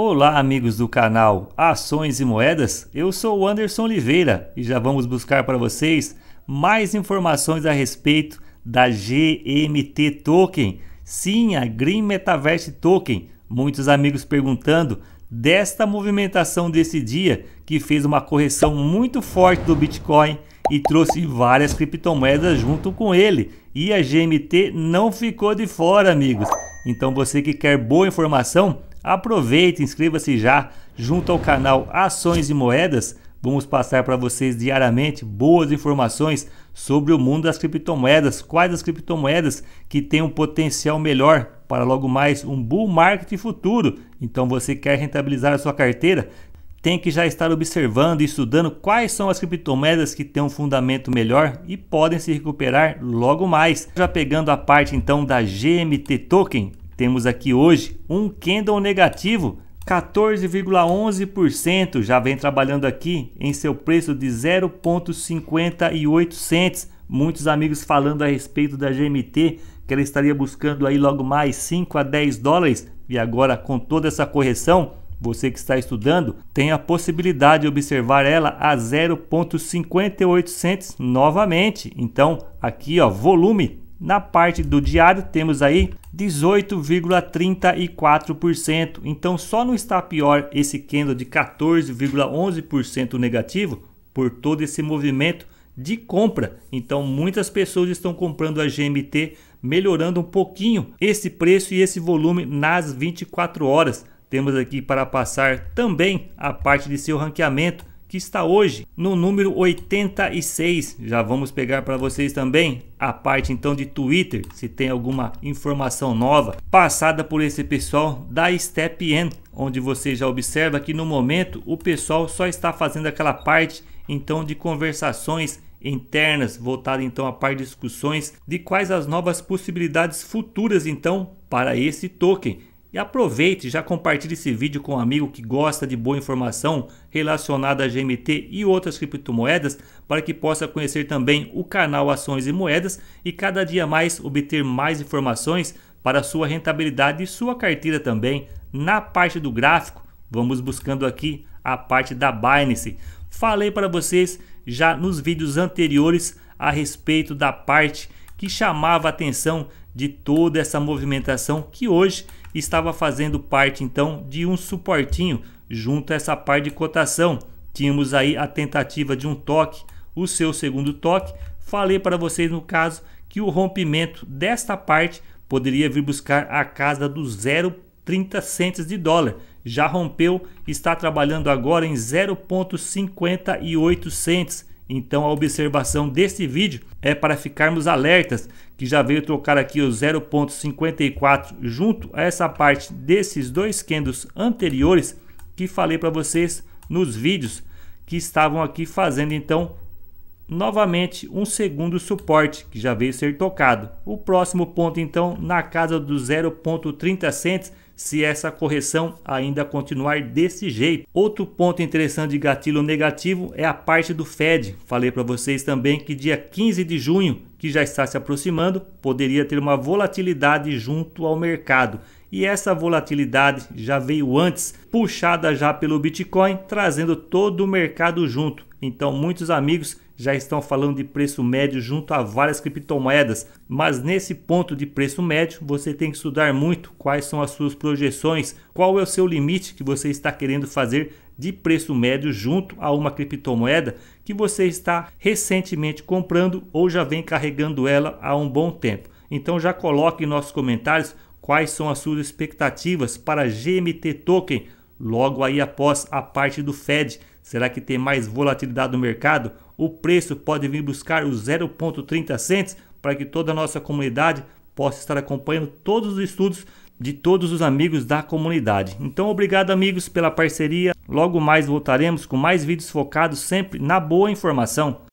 Olá, amigos do canal Ações e Moedas. Eu sou o Anderson Oliveira e já vamos buscar para vocês mais informações a respeito da GMT Token. Sim, a Green Metaverse Token. Muitos amigos perguntando desta movimentação desse dia que fez uma correção muito forte do Bitcoin e trouxe várias criptomoedas junto com ele. E a GMT não ficou de fora, amigos. Então você que quer boa informação, Aproveite, inscreva-se já junto ao canal Ações e Moedas. Vamos passar para vocês diariamente boas informações sobre o mundo das criptomoedas, quais as criptomoedas que têm um potencial melhor para logo mais um bull market futuro. Então você quer rentabilizar a sua carteira? Tem que já estar observando e estudando quais são as criptomoedas que têm um fundamento melhor e podem se recuperar logo mais. Já pegando a parte então da GMT Token, temos aqui hoje um candle negativo, 14,11%, já vem trabalhando aqui em seu preço de 0,58 cents. Muitos amigos falando a respeito da GMT, que ela estaria buscando aí logo mais 5 a 10 dólares, e agora com toda essa correção, você que está estudando tem a possibilidade de observar ela a 0,58 cents novamente. Então, aqui ó, volume na parte do diário temos aí 18,34%. Então só não está pior esse candle de 14,11% negativo por todo esse movimento de compra. Então muitas pessoas estão comprando a GMT, melhorando um pouquinho esse preço e esse volume nas 24 horas. Temos aqui para passar também a parte de seu ranqueamento que está hoje no número 86. Já vamos pegar para vocês também a parte então de Twitter, se tem alguma informação nova passada por esse pessoal da Step N, onde você já observa que no momento o pessoal só está fazendo aquela parte então de conversações internas, voltada então a parte de discussões de quais as novas possibilidades futuras então para esse token. E aproveite e já compartilhe esse vídeo com um amigo que gosta de boa informação relacionada a GMT e outras criptomoedas para que possa conhecer também o canal Ações e Moedas e cada dia mais obter mais informações para sua rentabilidade e sua carteira também. Na parte do gráfico, vamos buscando aqui a parte da Binance. Falei para vocês já nos vídeos anteriores a respeito da parte que chamava a atenção de toda essa movimentação que hoje estava fazendo parte então de um suportinho junto a essa par de cotação. Tínhamos aí a tentativa de um toque, o seu segundo toque. Falei para vocês no caso que o rompimento desta parte poderia vir buscar a casa do 0,30 centes de dólar. Já rompeu, está trabalhando agora em 0,58 centes então a observação deste vídeo é para ficarmos alertas, que já veio trocar aqui o 0.54 junto a essa parte desses dois candles anteriores que falei para vocês nos vídeos que estavam aqui fazendo então novamente um segundo suporte que já veio ser tocado. O próximo ponto então na casa do 0.30 cents se essa correção ainda continuar desse jeito. Outro ponto interessante de gatilho negativo é a parte do Fed. Falei para vocês também que dia 15 de junho, que já está se aproximando, poderia ter uma volatilidade junto ao mercado. E essa volatilidade já veio antes, puxada já pelo Bitcoin, trazendo todo o mercado junto. Então, muitos amigos já estão falando de preço médio junto a várias criptomoedas, mas nesse ponto de preço médio você tem que estudar muito quais são as suas projeções, qual é o seu limite que você está querendo fazer de preço médio junto a uma criptomoeda que você está recentemente comprando ou já vem carregando ela há um bom tempo. Então já coloque em nossos comentários quais são as suas expectativas para GMT Token logo aí após a parte do Fed. Será que tem mais volatilidade no mercado? o preço pode vir buscar os 0,30 cents para que toda a nossa comunidade possa estar acompanhando todos os estudos de todos os amigos da comunidade. Então, obrigado, amigos, pela parceria. Logo mais voltaremos com mais vídeos focados sempre na boa informação.